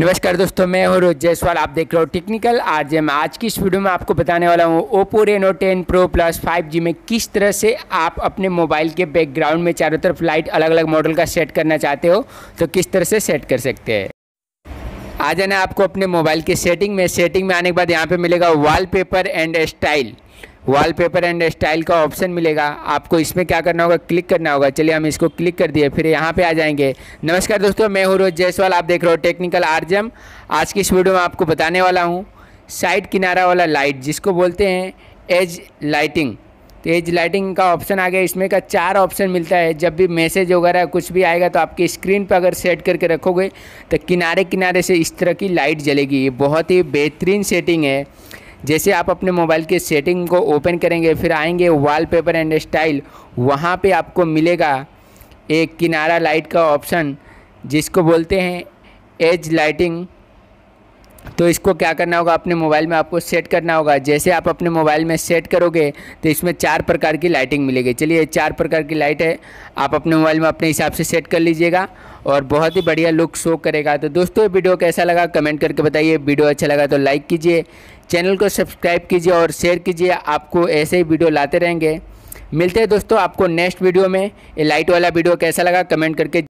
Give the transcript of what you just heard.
नमस्कार दोस्तों मैं हूँ रोज जयसवाल आप देख रहे हो टेक्निकल आज मैं आज की इस वीडियो में आपको बताने वाला हूँ Oppo Reno 10 pro plus 5G में किस तरह से आप अपने मोबाइल के बैकग्राउंड में चारों तरफ लाइट अलग अलग मॉडल का सेट करना चाहते हो तो किस तरह से सेट कर सकते हैं आ जाना आपको अपने मोबाइल के सेटिंग में सेटिंग में आने के बाद यहाँ पे मिलेगा wallpaper and style wallpaper and style का ऑप्शन मिलेगा आपको इसमें क्या करना होगा क्लिक करना होगा चलिए हम इसको क्लिक कर दिए फिर यहाँ पे आ जाएंगे नमस्कार दोस्तों मैं हूँ रोज जयसवाल आप देख रहे हो टेक्निकल आर्जम आज की इस वीडियो में आपको बताने वाला हूँ साइड किनारा वाला लाइट जिसको बोलते हैं एज लाइटिंग तो एज लाइटिंग का ऑप्शन आ गया इसमें का चार ऑप्शन मिलता है जब भी मैसेज वगैरह कुछ भी आएगा तो आपकी स्क्रीन पर अगर सेट करके रखोगे तो किनारे किनारे से इस तरह की लाइट जलेगी ये बहुत ही बेहतरीन सेटिंग है जैसे आप अपने मोबाइल के सेटिंग को ओपन करेंगे फिर आएंगे वॉलपेपर एंड स्टाइल वहाँ पे आपको मिलेगा एक किनारा लाइट का ऑप्शन जिसको बोलते हैं एज लाइटिंग तो इसको क्या करना होगा अपने मोबाइल में आपको सेट करना होगा जैसे आप अपने मोबाइल में सेट करोगे तो इसमें चार प्रकार की लाइटिंग मिलेगी चलिए चार प्रकार की लाइट है आप अपने मोबाइल में अपने हिसाब से सेट कर लीजिएगा और बहुत ही बढ़िया लुक शो करेगा तो दोस्तों वीडियो कैसा लगा कमेंट करके बताइए वीडियो अच्छा लगा तो लाइक कीजिए चैनल को सब्सक्राइब कीजिए और शेयर कीजिए आपको ऐसे ही वीडियो लाते रहेंगे मिलते हैं दोस्तों आपको नेक्स्ट वीडियो में ये लाइट वाला वीडियो कैसा लगा कमेंट करके